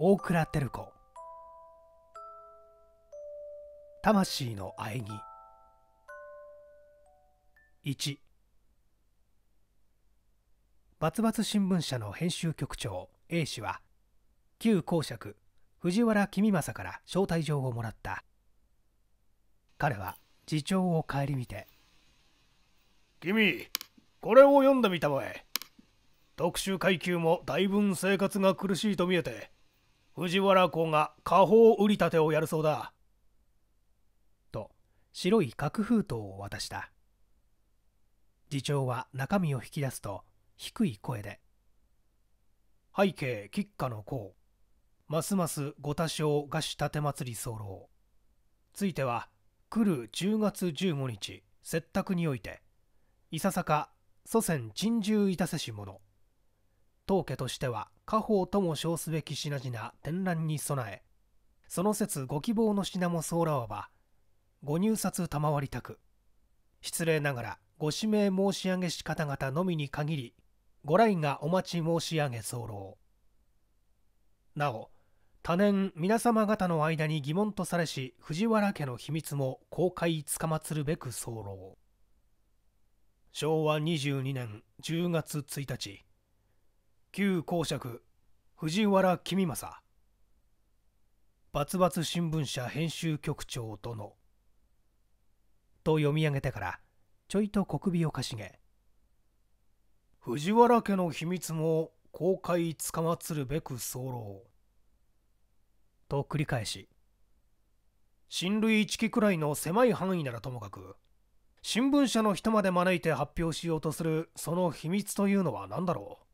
大倉照子魂の喘ぎ1バツバツ新聞社の編集局長 A 氏は旧公爵藤原公正から招待状をもらった彼は次長を顧みて「君これを読んでみたまえ」特殊階級もだいぶん生活が苦しいと見えて藤原公が家宝売り立てをやるそうだ。と、白い角封筒を渡した。次長は中身を引き出すと、低い声で。背景吉下の功。ますますご多少菓子立て祭り候。ついては、来る10月15日、接託において、いささか祖先珍獣いたせし者。当家としては家宝とも称すべき品々展覧に備え、その説ご希望の品もそうらわば、ご入札賜りたく、失礼ながらご指名申し上げし方々のみに限り、ご来がお待ち申し上げ候。なお、多年皆様方の間に疑問とされし藤原家の秘密も公開つかまつるべく候昭和22年10月1日旧公爵藤原公正バツバツ新聞社編集局長殿と読み上げてからちょいと小首をかしげ藤原家の秘密も公開つかまつるべく候と繰り返し親類一期くらいの狭い範囲ならともかく新聞社の人まで招いて発表しようとするその秘密というのは何だろう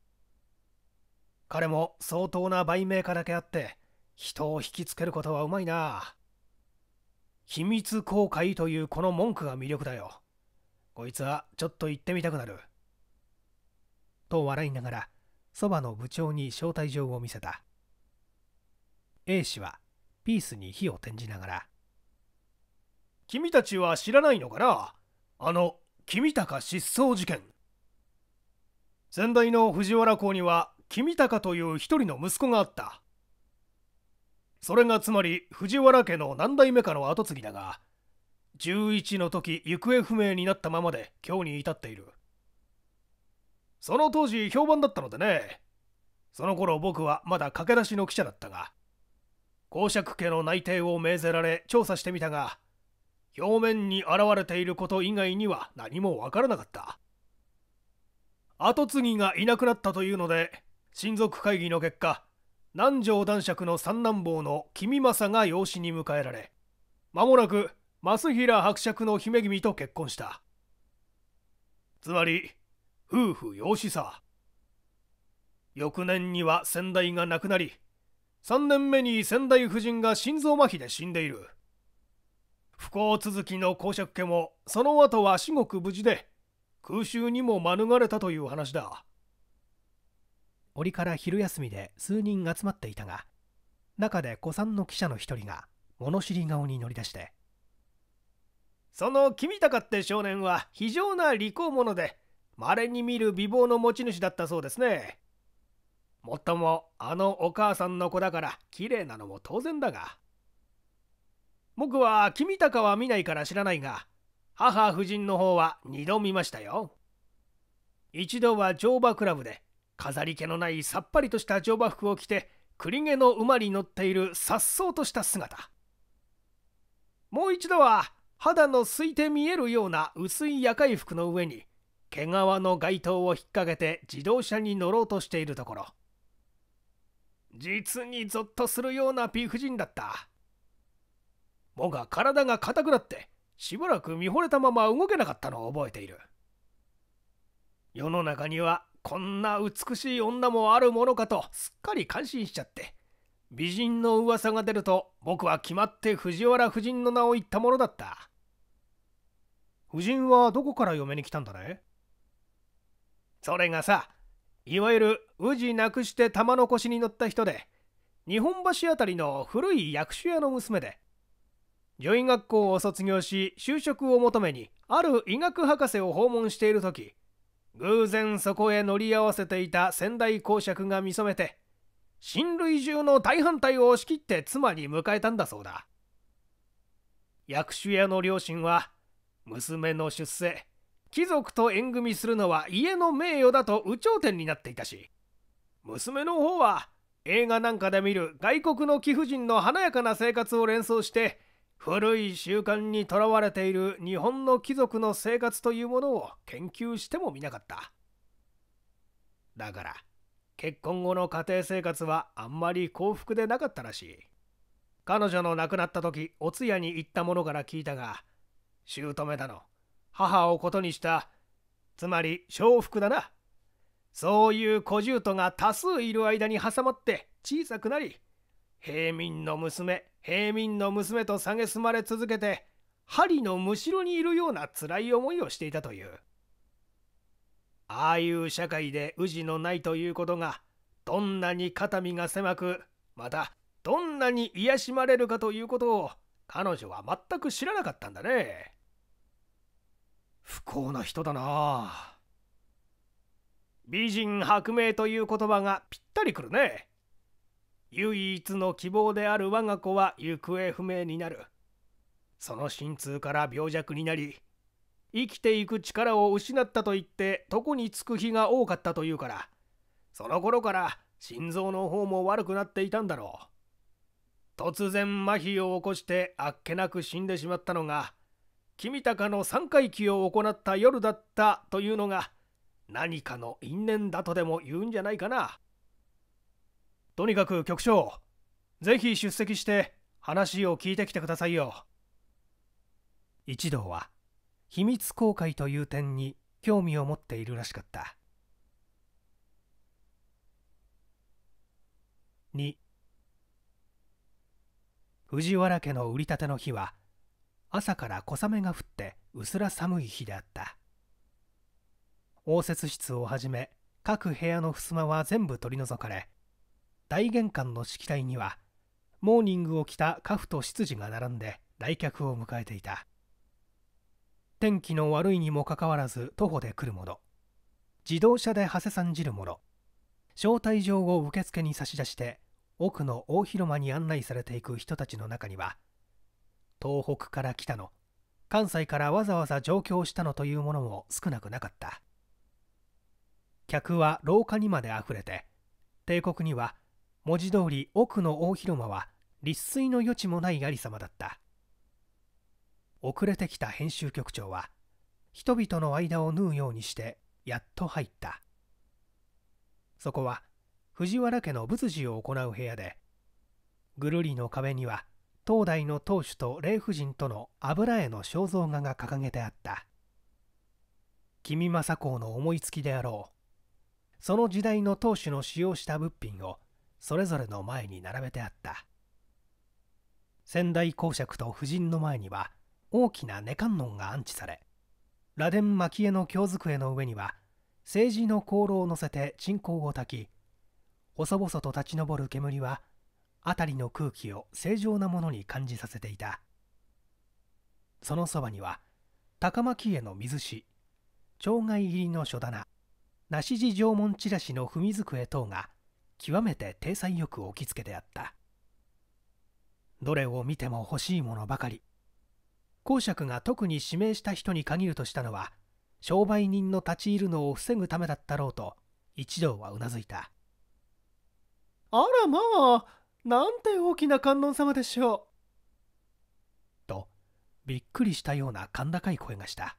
彼も相当な売名家だけあって人を引きつけることはうまいな秘密公開というこの文句が魅力だよこいつはちょっと行ってみたくなると笑いながらそばの部長に招待状を見せた A 氏はピースに火を転じながら「君たちは知らないのかなあの君高失踪事件先代の藤原公には君高という一人の息子があったそれがつまり藤原家の何代目かの跡継ぎだが11の時行方不明になったままで今日に至っているその当時評判だったのでねその頃僕はまだ駆け出しの記者だったが公爵家の内定を命ぜられ調査してみたが表面に現れていること以外には何も分からなかった跡継ぎがいなくなったというので親族会議の結果南条男爵の三男坊の君政が養子に迎えられ間もなく増平伯爵の姫君と結婚したつまり夫婦養子さ翌年には先代が亡くなり3年目に先代夫人が心臓麻痺で死んでいる不幸続きの公爵家もその後は至極無事で空襲にも免れたという話だ折から昼休みで数人集まっていたが中で古参の記者の一人が物知り顔に乗り出して「その君高って少年は非常な利口者で稀に見る美貌の持ち主だったそうですね。もっともあのお母さんの子だから綺麗なのも当然だが僕は君高は見ないから知らないが母夫人の方は2度見ましたよ。一度は乗馬クラブで飾り気のないさっぱりとした乗馬服を着て栗毛の馬に乗っているさっそうとした姿もう一度は肌のすいて見えるような薄い夜会服の上に毛皮の街灯を引っ掛けて自動車に乗ろうとしているところ実にゾッとするようなビーフ人だったもが体が硬くなってしばらく見惚れたまま動けなかったのを覚えている世の中にはこんな美しい女もあるものかとすっかり感心しちゃって美人の噂が出ると僕は決まって藤原夫人の名を言ったものだった夫人はどこから嫁に来たんだねそれがさいわゆる宇治なくして玉の腰に乗った人で日本橋あたりの古い役所屋の娘で女医学校を卒業し就職を求めにある医学博士を訪問している時偶然そこへ乗り合わせていた仙台公爵が見初めて親類中の大反対を押し切って妻に迎えたんだそうだ薬種屋の両親は娘の出世貴族と縁組するのは家の名誉だと有頂天になっていたし娘の方は映画なんかで見る外国の貴婦人の華やかな生活を連想して古い習慣にとらわれている日本の貴族の生活というものを研究してもみなかっただから結婚後の家庭生活はあんまり幸福でなかったらしい彼女の亡くなった時お通夜に行った者から聞いたが姑だの母をことにしたつまり承服だなそういう小獣とが多数いる間に挟まって小さくなり平民の娘平民の娘と蔑まれ続けて針のむしろにいるような辛い思いをしていたというああいう社会で治のないということがどんなに肩身が狭くまたどんなに癒しまれるかということを彼女は全く知らなかったんだね不幸な人だな美人薄命という言葉がぴったりくるね唯一の希望である我が子は行方不明になるその心痛から病弱になり生きていく力を失ったと言って床に着く日が多かったというからその頃から心臓の方も悪くなっていたんだろう突然麻痺を起こしてあっけなく死んでしまったのが君高の三回忌を行った夜だったというのが何かの因縁だとでも言うんじゃないかなとにかく局長ぜひ出席して話を聞いてきてくださいよ一同は秘密公開という点に興味を持っているらしかった2藤原家の売り立ての日は朝から小雨が降ってうすら寒い日であった応接室をはじめ各部屋の襖は全部取り除かれ大玄関の式台にはモーニングを着た家父と執事が並んで来客を迎えていた天気の悪いにもかかわらず徒歩で来る者自動車で馳せさんじる者招待状を受付に差し出して奥の大広間に案内されていく人たちの中には東北から来たの関西からわざわざ上京したのというものも少なくなかった客は廊下にまであふれて帝国には文字通り奥の大広間は立水の余地もないありさまだった遅れてきた編集局長は人々の間を縫うようにしてやっと入ったそこは藤原家の仏事を行う部屋でぐるりの壁には東大の当主と霊夫人との油絵の肖像画が掲げてあった君政公の思いつきであろうその時代の当主の使用した物品をそれぞれの前に並べてあった仙台公爵と夫人の前には大きな寝観音が安置され螺鈿蒔絵の京机の上には政治の香炉を乗せて鎮香を焚き細々と立ち上る煙は辺りの空気を正常なものに感じさせていたそのそばには高蒔絵の水紙町外入りの書棚梨地縄文チラシの踏み机等が極めて体裁よく置きつけてあったどれを見ても欲しいものばかり公爵が特に指名した人に限るとしたのは商売人の立ち入るのを防ぐためだったろうと一同はうなずいたあらまあなんて大きな観音様でしょうとびっくりしたような甲高い声がした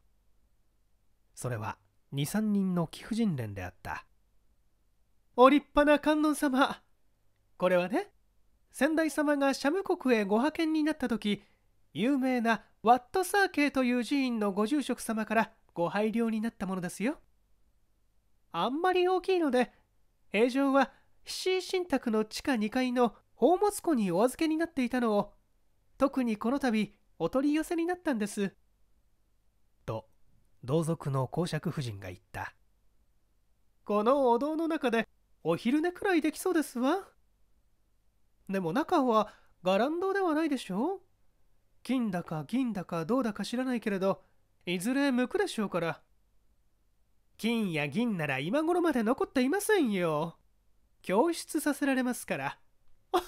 それは23人の貴婦人連であったお立派な観音様これはね先代様がシャム国へご派遣になった時有名なワットサーケーという寺院のご住職様からご拝領になったものですよあんまり大きいので平常は菱井新宅の地下2階の宝物庫にお預けになっていたのを特にこの度お取り寄せになったんですと同族の公爵夫人が言ったこのお堂の中でお昼寝くらいできそうですわでも中はガランドではないでしょ金だか銀だかどうだか知らないけれどいずれ向くでしょうから金や銀なら今頃まで残っていませんよ教室させられますから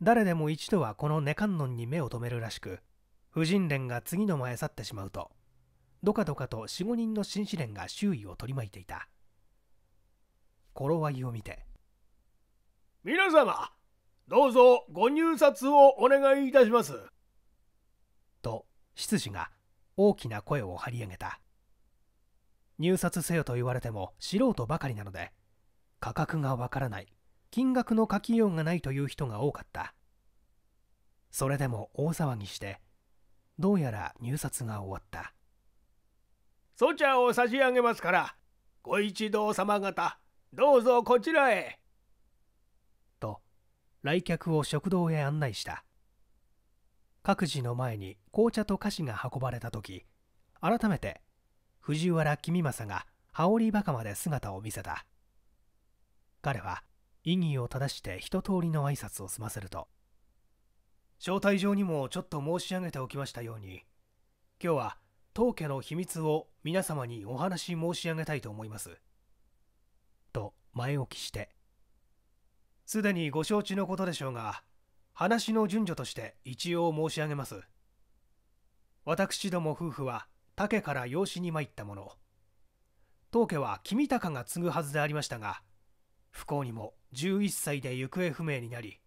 誰でも一度はこのネ観音に目を留めるらしく婦人連が次の前去ってしまうとどかどかと45人の紳士連が周囲を取り巻いていた。頃合いを見て皆様どうぞご入札をお願いいたしますと執事が大きな声を張り上げた入札せよと言われても素人ばかりなので価格がわからない金額の書きようがないという人が多かったそれでも大騒ぎしてどうやら入札が終わったそちらを差し上げますからご一同様方どうぞこちらへ。と、来客を食堂へ案内した。各自の前に紅茶と菓子が運ばれた時、改めて藤原公政が羽織バカまで姿を見せた。彼は意義を正して一通りの挨拶を済ませると、招待状にもちょっと申し上げておきましたように、今日は当家の秘密を皆様にお話し申し上げたいと思います。前置きしてすでにご承知のことでしょうが話の順序として一応申し上げます私ども夫婦は竹から養子に参ったもの当家は君高が継ぐはずでありましたが不幸にも11歳で行方不明になり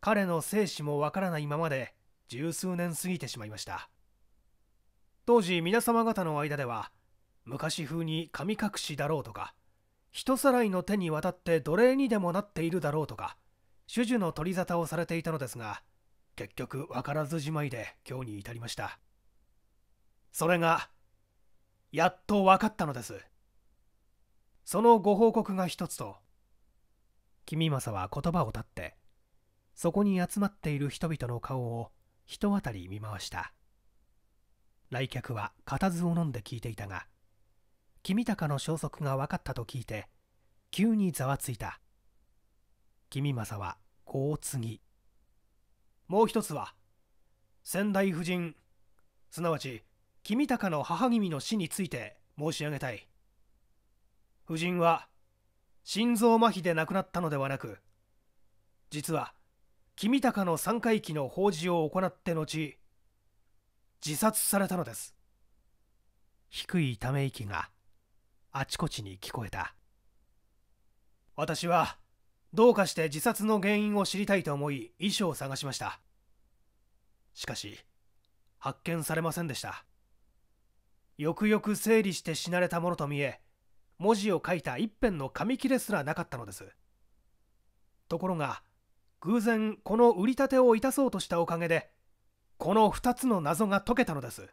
彼の生死もわからないままで十数年過ぎてしまいました当時皆様方の間では昔風に神隠しだろうとか人さらいの手に渡って奴隷にでもなっているだろうとか主樹の取り沙汰をされていたのですが結局分からずじまいで今日に至りましたそれがやっと分かったのですそのご報告が一つと君政は言葉を絶ってそこに集まっている人々の顔を一当たり見回した来客は固唾を飲んで聞いていたが君高の消息が分かったと聞いて急にざわついた君政はこう次もう一つは先代夫人すなわち君高の母君の死について申し上げたい夫人は心臓麻痺で亡くなったのではなく実は君高の三回忌の法事を行って後自殺されたのです低いため息があちこちに聞こえた私はどうかして自殺の原因を知りたいと思い遺書を探しましたしかし発見されませんでしたよくよく整理して死なれたものと見え文字を書いた一辺の紙切れすらなかったのですところが偶然この売り立てをいたそうとしたおかげでこの2つの謎が解けたのです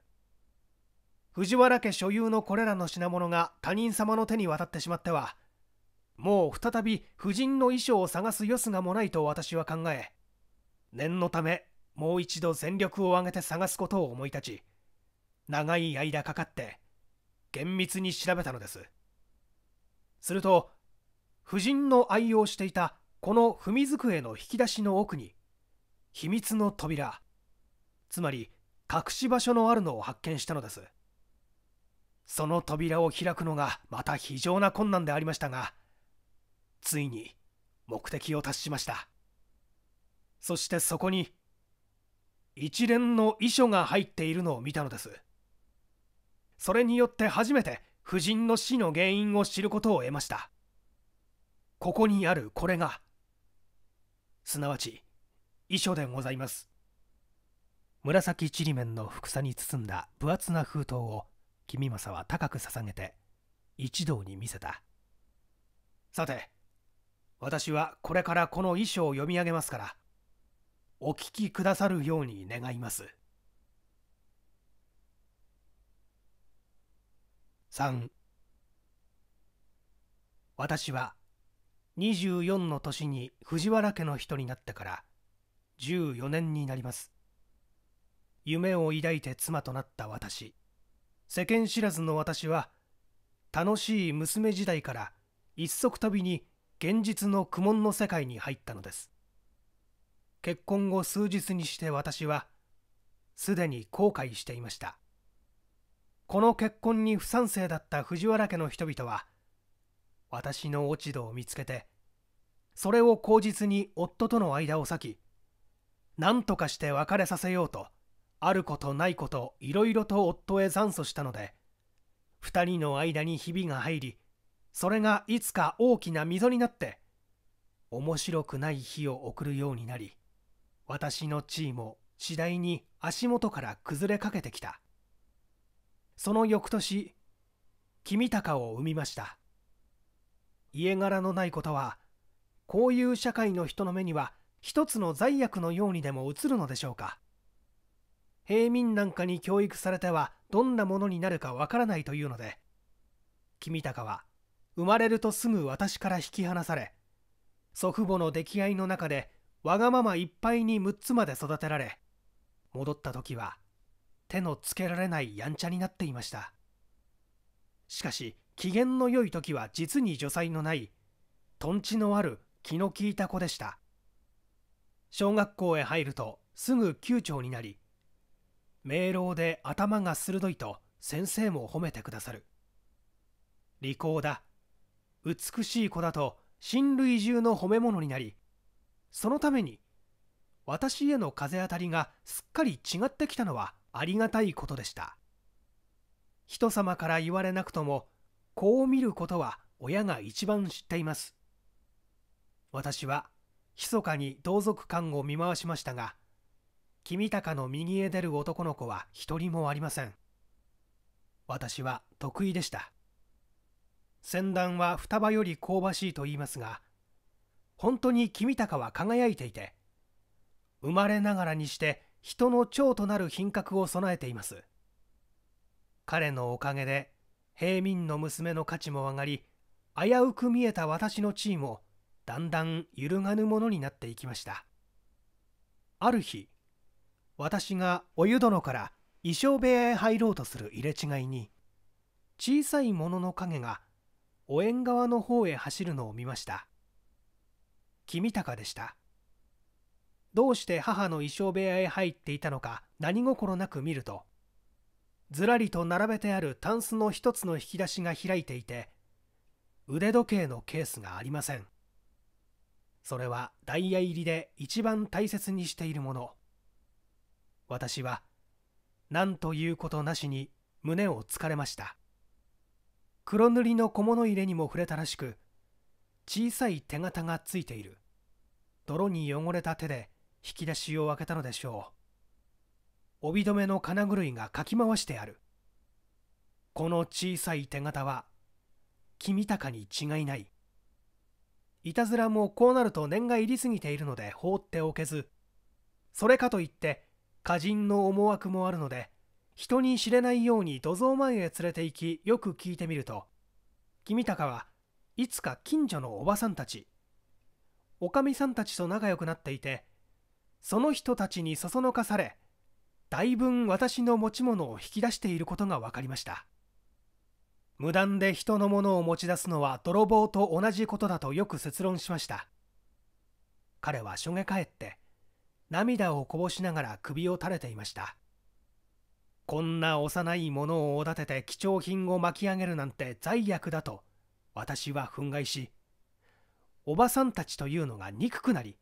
藤原家所有のこれらの品物が他人様の手に渡ってしまってはもう再び夫人の衣装を探す余すがもないと私は考え念のためもう一度全力を挙げて探すことを思い立ち長い間かかって厳密に調べたのですすると夫人の愛用していたこの踏み机の引き出しの奥に秘密の扉つまり隠し場所のあるのを発見したのですその扉を開くのがまた非常な困難でありましたがついに目的を達しましたそしてそこに一連の遺書が入っているのを見たのですそれによって初めて夫人の死の原因を知ることを得ましたここにあるこれがすなわち遺書でございます紫ちりめんのふくさに包んだ分厚な封筒を君政は高く捧げて一同に見せたさて私はこれからこの遺書を読み上げますからお聞きくださるように願います3私は24の年に藤原家の人になってから14年になります夢を抱いて妻となった私世間知らずの私は楽しい娘時代から一足飛びに現実の苦悶の世界に入ったのです結婚後数日にして私はすでに後悔していましたこの結婚に不賛成だった藤原家の人々は私の落ち度を見つけてそれを口実に夫との間を裂き何とかして別れさせようとあることないこといろいろと夫へ残訴したので2人の間にひびが入りそれがいつか大きな溝になって面白くない日を送るようになり私の地位も次第に足元から崩れかけてきたその翌年君高を生みました家柄のないことはこういう社会の人の目には一つの罪悪のようにでも映るのでしょうか平民なんかに教育されてはどんなものになるかわからないというので君高は生まれるとすぐ私から引き離され祖父母の溺愛の中でわがままいっぱいに6つまで育てられ戻った時は手のつけられないやんちゃになっていましたしかし機嫌の良い時は実に助才のないとんちのある気の利いた子でした小学校へ入るとすぐ9長になり明朗で頭が鋭いと先生も褒めてくださる利口だ美しい子だと親類中の褒め物になりそのために私への風当たりがすっかり違ってきたのはありがたいことでした人様から言われなくともこう見ることは親が一番知っています私は密かに同族間を見回しましたが君高の右へ出る男の子は一人もありません。私は得意でした。先段は双葉より香ばしいと言いますが、本当に君高は輝いていて、生まれながらにして人の長となる品格を備えています。彼のおかげで平民の娘の価値も上がり、危うく見えた私の地位もだんだん揺るがぬものになっていきました。ある日、私がお湯殿から衣装部屋へ入ろうとする入れ違いに小さいものの影がお縁側の方へ走るのを見ました君高でしたどうして母の衣装部屋へ入っていたのか何心なく見るとずらりと並べてあるタンスの一つの引き出しが開いていて腕時計のケースがありませんそれはダイヤ入りで一番大切にしているもの私は何ということなしに胸をつかれました黒塗りの小物入れにも触れたらしく小さい手形がついている泥に汚れた手で引き出しを開けたのでしょう帯留めの金狂いがかき回してあるこの小さい手形は君高に違いないいたずらもこうなると念が入りすぎているので放っておけずそれかといって歌人の思惑もあるので人に知れないように土蔵前へ連れて行きよく聞いてみると君高はいつか近所のおばさんたちおかみさんたちと仲良くなっていてその人たちにそそのかされ大分私の持ち物を引き出していることが分かりました無断で人のものを持ち出すのは泥棒と同じことだとよく説論しました彼はしょげ返って涙をこぼしながら首を垂れていましたこんな幼いものをおだてて貴重品を巻き上げるなんて罪悪だと私は憤慨しおばさんたちというのが憎くなり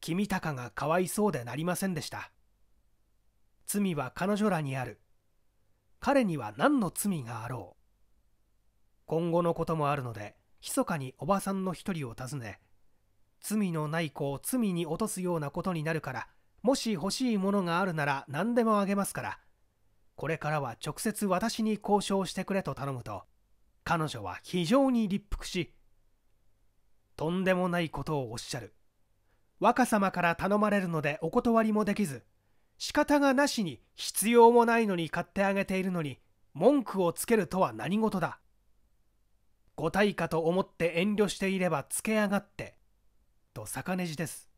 君たかがかわいそうでなりませんでした罪は彼女らにある彼には何の罪があろう今後のこともあるので密かにおばさんの一人を訪ね罪のない子を罪に落とすようなことになるからもし欲しいものがあるなら何でもあげますからこれからは直接私に交渉してくれと頼むと彼女は非常に立腹しとんでもないことをおっしゃる若様から頼まれるのでお断りもできず仕方がなしに必要もないのに買ってあげているのに文句をつけるとは何事だご対価と思って遠慮していればつけ上がってと逆ねじです。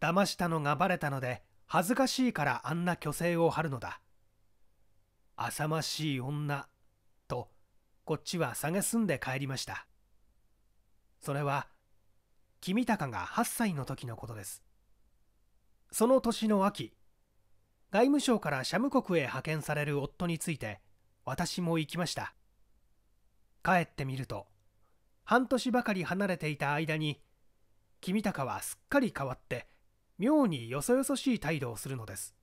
騙したのがバレたので恥ずかしいからあんな虚勢を張るのだ。浅ましい女とこっちは蔑んで帰りました。それは君高が8歳の時のことです。その年の秋、外務省からシャム国へ派遣される夫について私も行きました。帰ってみると、半年ばかり離れていた間に君高はすっかり変わって妙によそよそしい態度をするのです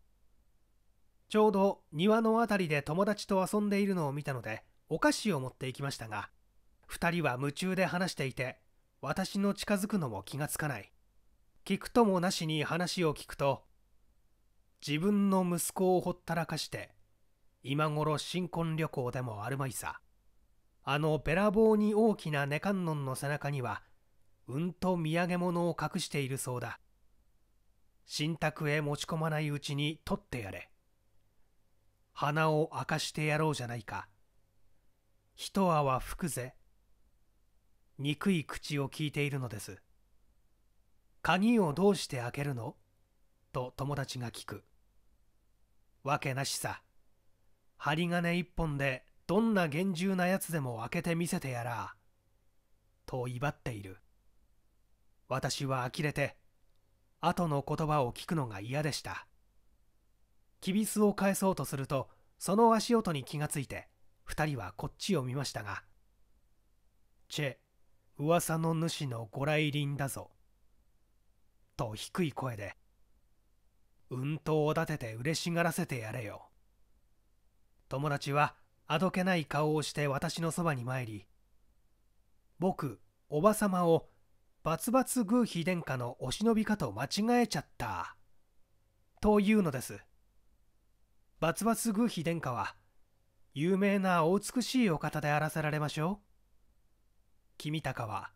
ちょうど庭の辺りで友達と遊んでいるのを見たのでお菓子を持っていきましたが2人は夢中で話していて私の近づくのも気がつかない聞くともなしに話を聞くと自分の息子をほったらかして今頃新婚旅行でもあるまいさあのべらぼうに大きなネカンノンの背中にはうんと土産物を隠しているそうだ新宅へ持ち込まないうちに取ってやれ鼻を明かしてやろうじゃないか一泡吹くぜ憎い口を聞いているのです鍵をどうして開けるのと友達が聞くわけなしさ針金一本でどんな厳重なやつでも開けてみせてやらと威張っている私は呆れて、後の言葉を聞くのが嫌でした。きびすを返そうとすると、その足音に気がついて、二人はこっちを見ましたが、チェ、噂の主のご来臨だぞ。と低い声で、うんとおだてて嬉しがらせてやれよ。友達はあどけない顔をして私のそばに参り、僕、おばさまをバツバツ宮妃殿下のお忍びかと間違えちゃった。というのです。バツバツ宮妃殿下は、有名なお美しいお方であらせられましょう。君高は、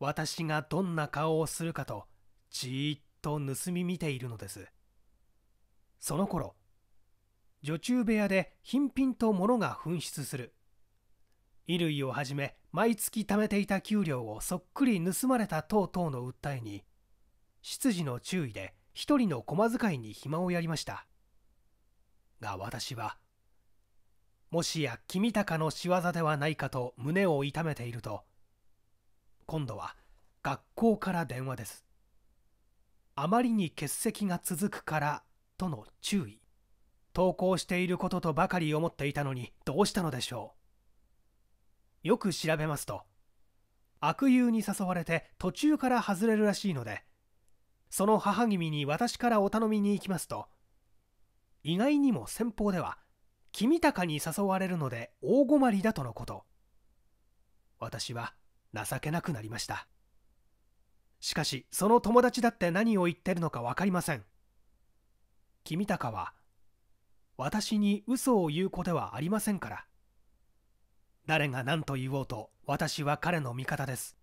私がどんな顔をするかと、じーっと盗み見ているのです。その頃、女中部屋で頻品と物が紛失する。衣類をはじめ毎月貯めていた給料をそっくり盗まれた等々の訴えに執事の注意で一人の駒遣いに暇をやりましたが私はもしや君高の仕業ではないかと胸を痛めていると今度は学校から電話ですあまりに欠席が続くからとの注意投稿していることとばかり思っていたのにどうしたのでしょうよく調べますと悪友に誘われて途中から外れるらしいのでその母君に私からお頼みに行きますと意外にも先方では君高に誘われるので大困りだとのこと私は情けなくなりましたしかしその友達だって何を言ってるのか分かりません君高は私に嘘を言う子ではありませんから誰が何と言おうと私は彼の味方です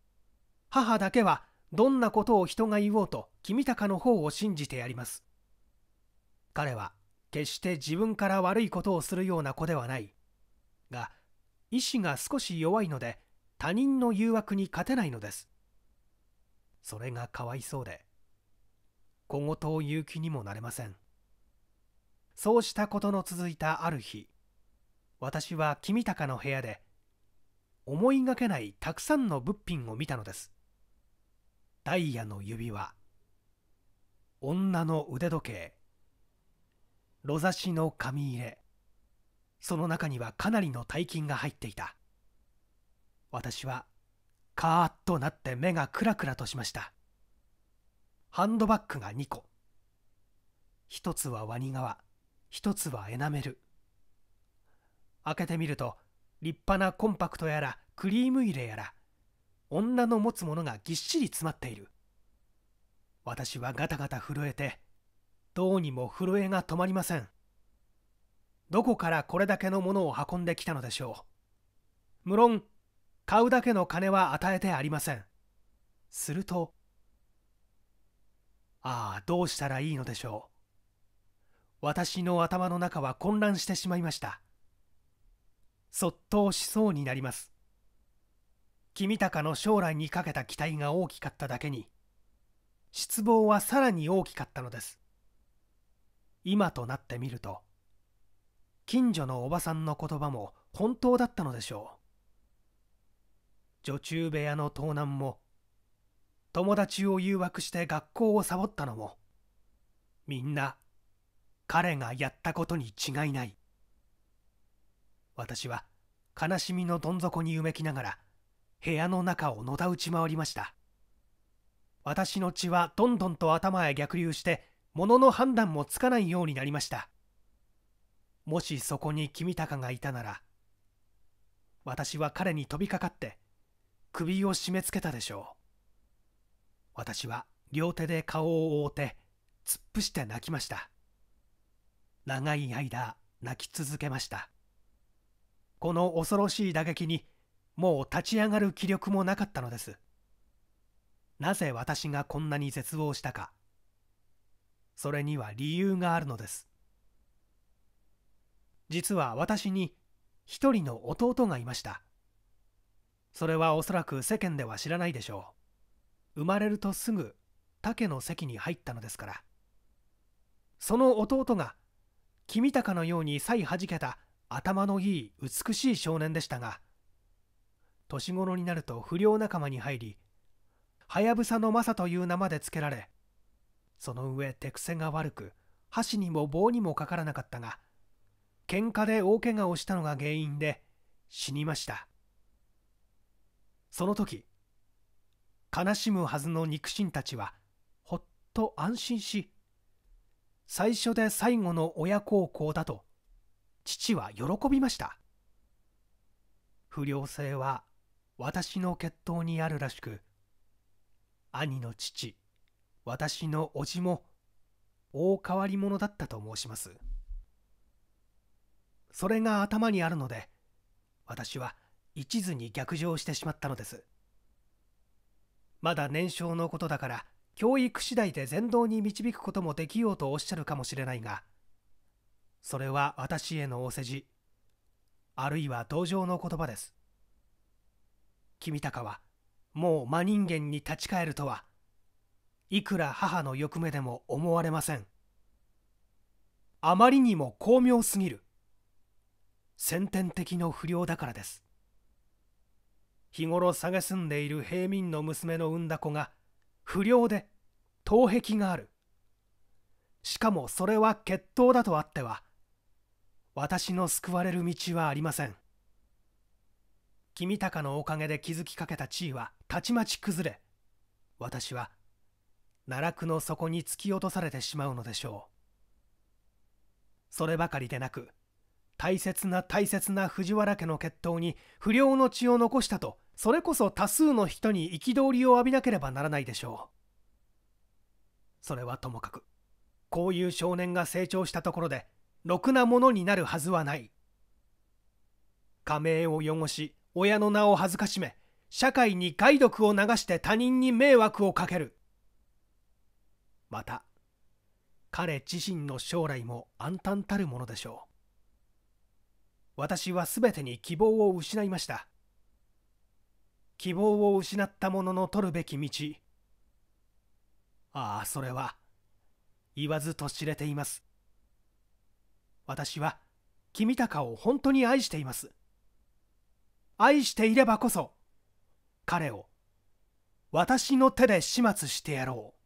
母だけはどんなことを人が言おうと君高の方を信じてやります彼は決して自分から悪いことをするような子ではないが意志が少し弱いので他人の誘惑に勝てないのですそれがかわいそうで小言を言う気にもなれませんそうしたことの続いたある日私は君高の部屋で思いがけないたくさんの物品を見たのですダイヤの指輪女の腕時計ロザシの紙入れその中にはかなりの大金が入っていた私はカーッとなって目がクラクラとしましたハンドバッグが2個一つはワニ革一つはエナメル開けてみると立派なコンパクトやらクリーム入れやら女の持つものがぎっしり詰まっている私はガタガタ震えてどうにも震えが止まりませんどこからこれだけのものを運んできたのでしょう無論買うだけの金は与えてありませんするとああどうしたらいいのでしょう私の頭の中は混乱してしまいましたそっとしそうになります君高の将来にかけた期待が大きかっただけに失望はさらに大きかったのです今となってみると近所のおばさんの言葉も本当だったのでしょう女中部屋の盗難も友達を誘惑して学校をサボったのもみんな彼がやったことに違いない私は悲しみのどん底にうめきながら部屋の中をのたうち回りました私の血はどんどんと頭へ逆流して物の判断もつかないようになりましたもしそこに君高がいたなら私は彼に飛びかかって首を締め付けたでしょう私は両手で顔を覆って突っ伏して泣きました長い間泣き続けましたこの恐ろしい打撃にもう立ち上がる気力もなかったのですなぜ私がこんなに絶望したかそれには理由があるのです実は私に一人の弟がいましたそれはおそらく世間では知らないでしょう生まれるとすぐ竹の席に入ったのですからその弟が君高のようにさいはじけた頭のいい美しい少年でしたが年頃になると不良仲間に入りはやぶさの正という名まで付けられその上手癖が悪く箸にも棒にもかからなかったが喧嘩で大怪我をしたのが原因で死にましたその時悲しむはずの肉親たちはほっと安心し最初で最後の親孝行だと父は喜びました不良性は私の血統にあるらしく兄の父私の叔父も大変わり者だったと申しますそれが頭にあるので私は一途に逆上してしまったのですまだ年少のことだから教育次第で全道に導くこともできようとおっしゃるかもしれないがそれは私へのお世辞あるいは同情の言葉です君高はもう真人間に立ち返るとはいくら母の欲目でも思われませんあまりにも巧妙すぎる先天的の不良だからです日頃住んでいる平民の娘の産んだ子が不良で頭壁があるしかもそれは決闘だとあっては私の救われる道はありません君高のおかげで築きかけた地位はたちまち崩れ私は奈落の底に突き落とされてしまうのでしょうそればかりでなく大切な大切な藤原家の血統に不良の血を残したとそれこそ多数の人に憤りを浴びなければならないでしょうそれはともかくこういう少年が成長したところでろくなものになるはずはない家名を汚し親の名を恥ずかしめ社会に害毒を流して他人に迷惑をかけるまた彼自身の将来も暗淡たるものでしょう私は全てに希望を失いました希望を失ったものの取るべき道ああそれは言わずと知れています私は君高を本当に愛しています愛していればこそ彼を私の手で始末してやろう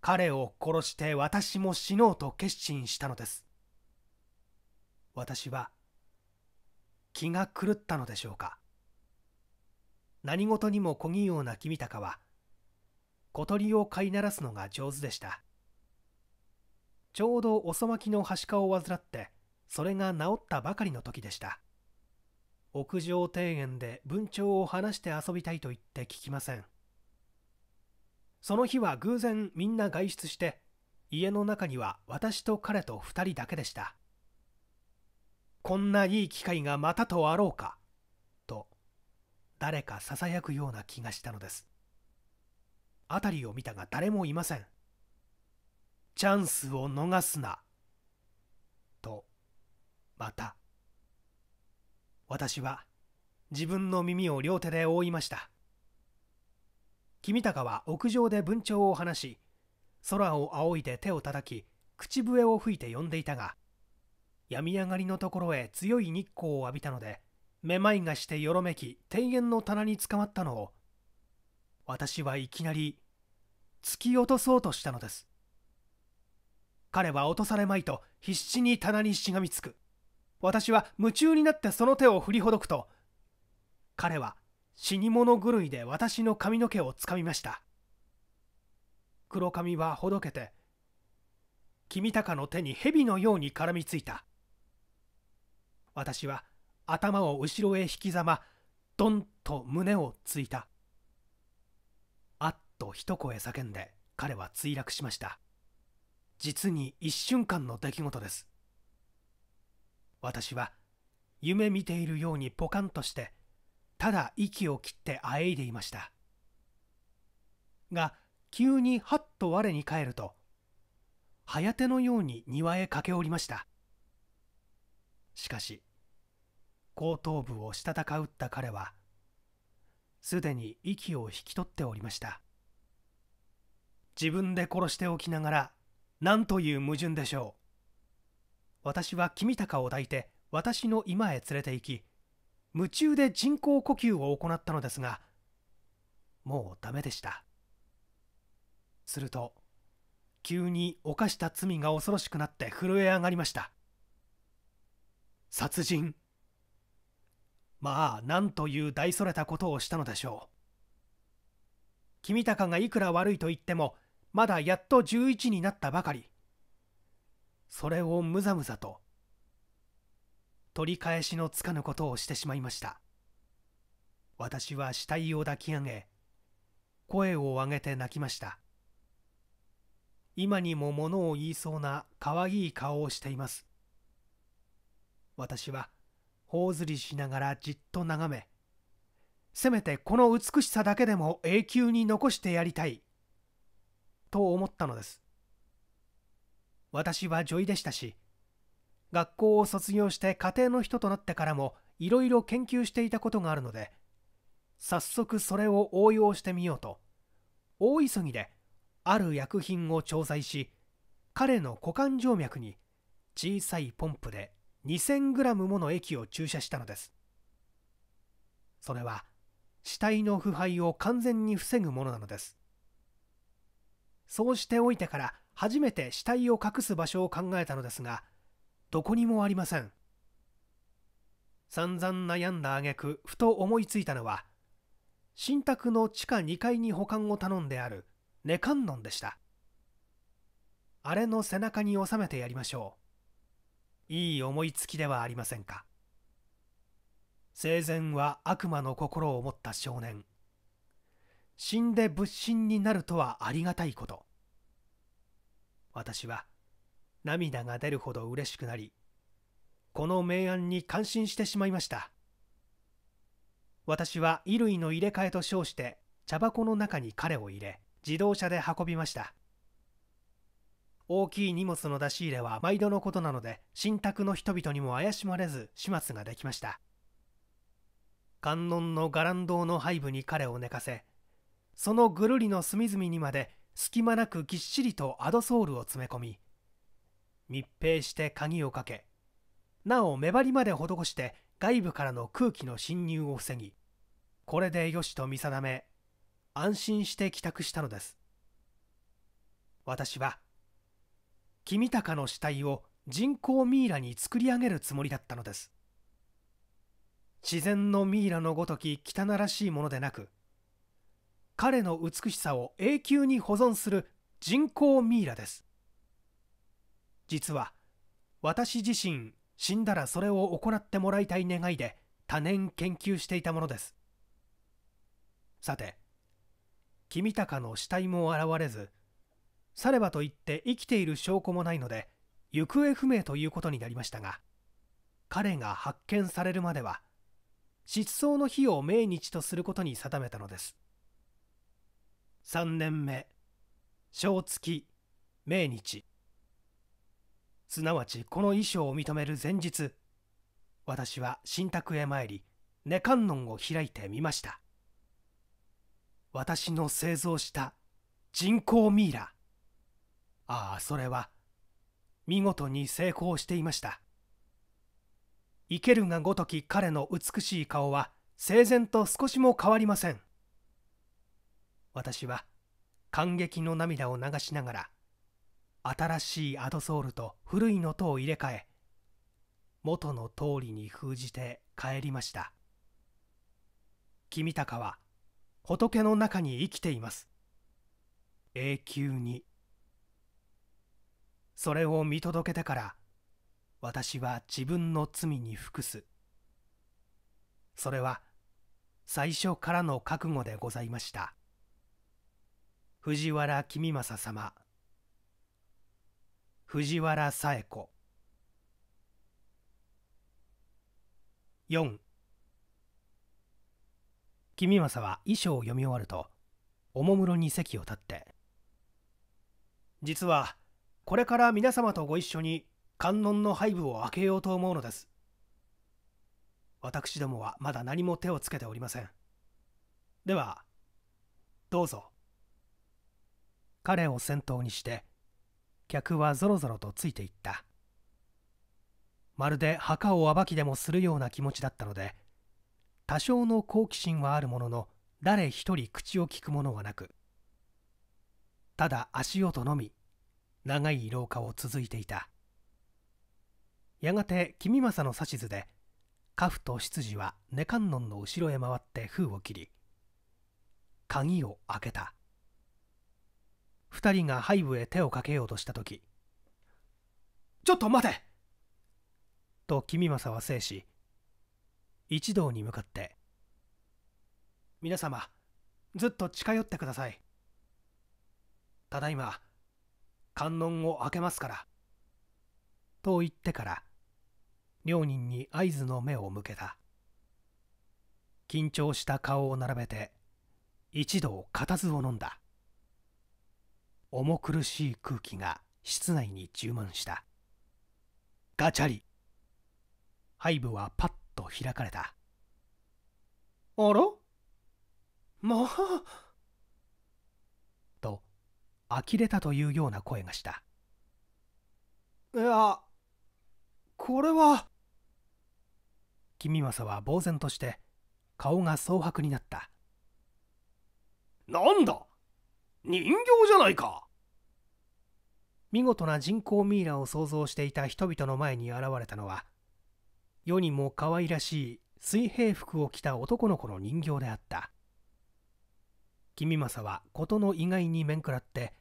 彼を殺して私も死のうと決心したのです私は気が狂ったのでしょうか何事にも小器用な君高は小鳥を飼いならすのが上手でしたちょうど遅まきのはしかを患ってそれが治ったばかりの時でした屋上庭園で文鳥を話して遊びたいと言って聞きませんその日は偶然みんな外出して家の中には私と彼と2人だけでしたこんないい機会がまたとあろうかと誰かささやくような気がしたのです辺りを見たが誰もいませんチャンスを逃すな。と、また。私は自分の耳を両手で覆いました。君高は屋上で文鳥を放し、空を仰いで手を叩き、口笛を吹いて呼んでいたが、病み上がりのところへ強い日光を浴びたので、めまいがしてよろめき庭園の棚に捕まったのを私はいきなり突き落とそうとしたのです彼は落とされまいと必死に棚にしがみつく私は夢中になってその手を振りほどくと彼は死に物狂いで私の髪の毛をつかみました黒髪はほどけて君高の手に蛇のように絡みついた私は頭を後ろへ引きざまドンと胸をついたあっと一声叫んで彼は墜落しました実に一瞬間の出来事です私は夢見ているようにポカンとしてただ息を切ってあえいでいましたが急にはっと我に返ると早手のように庭へ駆け下りましたしかし後頭部をしたたか打った彼はすでに息を引き取っておりました自分で殺しておきながら何という矛盾でしょう私は君高を抱いて私の居間へ連れて行き夢中で人工呼吸を行ったのですがもうダメでしたすると急に犯した罪が恐ろしくなって震え上がりました殺人まあ何という大それたことをしたのでしょう君高がいくら悪いと言ってもまだやっと11になったばかりそれをむざむざと取り返しのつかぬことをしてしまいました私は死体を抱き上げ声を上げて泣きました今にも物を言いそうな可愛い顔をしています私は頬ずりしながらじっと眺めせめてこの美しさだけでも永久に残してやりたいと思ったのです私は女医でしたし学校を卒業して家庭の人となってからもいろいろ研究していたことがあるので早速それを応用してみようと大急ぎである薬品を調剤し彼の股間静脈に小さいポンプで 2000g もの液を注射したのですそれは死体の腐敗を完全に防ぐものなのですそうしておいてから初めて死体を隠す場所を考えたのですがどこにもありません散々悩んだ挙句ふと思いついたのは新宅の地下2階に保管を頼んである寝観音でしたあれの背中に収めてやりましょういい思いつきではありませんか生前は悪魔の心を持った少年死んで仏心になるとはありがたいこと私は涙が出るほど嬉しくなりこの明暗に感心してしまいました私は衣類の入れ替えと称して茶箱の中に彼を入れ自動車で運びました大きい荷物の出し入れは毎度のことなので信託の人々にも怪しまれず始末ができました観音の伽藍堂の背部に彼を寝かせそのぐるりの隅々にまで隙間なくぎっしりとアドソールを詰め込み密閉して鍵をかけなお目張りまで施して外部からの空気の侵入を防ぎこれでよしと見定め安心して帰宅したのです私は君高の死体を人工ミイラに作り上げるつもりだったのです自然のミイラのごとき汚らしいものでなく彼の美しさを永久に保存する人工ミイラです実は私自身死んだらそれを行ってもらいたい願いで多年研究していたものですさて君高の死体も現れずさればといって生きている証拠もないので行方不明ということになりましたが彼が発見されるまでは失踪の日を命日とすることに定めたのです3年目正月命日すなわちこの衣装を認める前日私は新宅へ参り寝観音を開いてみました私の製造した人工ミイラああそれは見事に成功していました生けるがごとき彼の美しい顔は整然と少しも変わりません私は感激の涙を流しながら新しいアドソールと古いのとを入れ替え元の通りに封じて帰りました君高は仏の中に生きています永久にそれを見届けてから私は自分の罪に服すそれは最初からの覚悟でございました藤原公政様藤原佐恵子4君政は遺書を読み終わるとおもむろに席を立って実はこれから皆様とご一緒に観音の背部を開けようと思うのです私どもはまだ何も手をつけておりませんではどうぞ彼を先頭にして客はぞろぞろとついていったまるで墓を暴きでもするような気持ちだったので多少の好奇心はあるものの誰一人口を利くものはなくただ足音のみ長い廊下を続いていたやがて君政の指図で家父と執事は根観音の後ろへ回って封を切り鍵を開けた2人が背部へ手をかけようとした時「ちょっと待て!」と君政は制し一同に向かって「皆様ずっと近寄ってください」「ただいま観音を開けますから」と言ってから両人に合図の目を向けた緊張した顔を並べて一同固唾を飲んだ重苦しい空気が室内に充満したガチャリ背部はパッと開かれたあらまあと呆れたというような声がしたいやこれは君政は呆然として顔が蒼白になったなんだ人形じゃないか見事な人工ミイラを想像していた人々の前に現れたのは世にも可愛らしい水平服を着た男の子の人形であった君政は事の意外に面食らって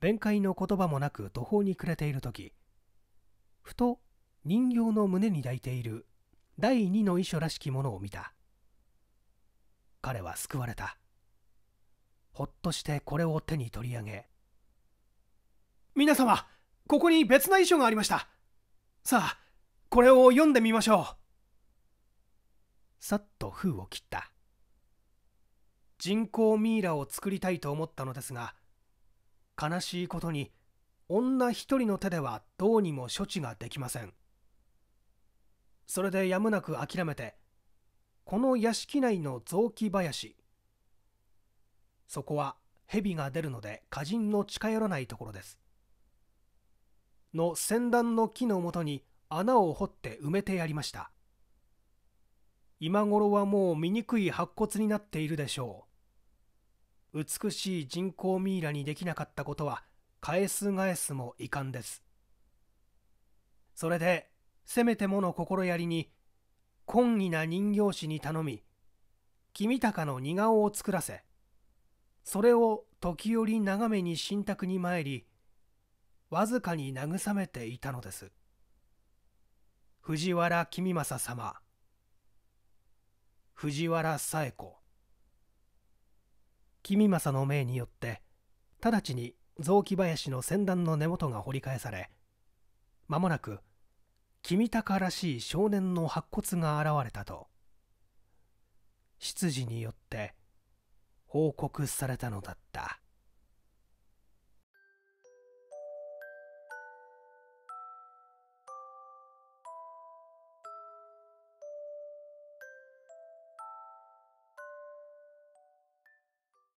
弁解の言葉もなく途方に暮れている時ふと人形の胸に抱いている第二の遺書らしきものを見た彼は救われたほっとしてこれを手に取り上げ皆様ここに別な遺書がありましたさあこれを読んでみましょうさっと封を切った人工ミイラを作りたいと思ったのですが悲しいことに女一人の手ではどうにも処置ができませんそれでやむなく諦めてこの屋敷内の雑木林そこは蛇が出るので歌人の近寄らないところですの先端の木のもとに穴を掘って埋めてやりました今頃はもう醜い白骨になっているでしょう美しい人工ミイラにできなかったことは返す返すも遺憾ですそれでせめてもの心やりに懇意な人形師に頼み君高の似顔を作らせそれを時折眺めに信託に参りわずかに慰めていたのです藤原公正様藤原佐恵子公正の命によって直ちに雑木林の先端の根元が掘り返され間もなく君高らしい少年の白骨が現れたと執事によって報告されたのだった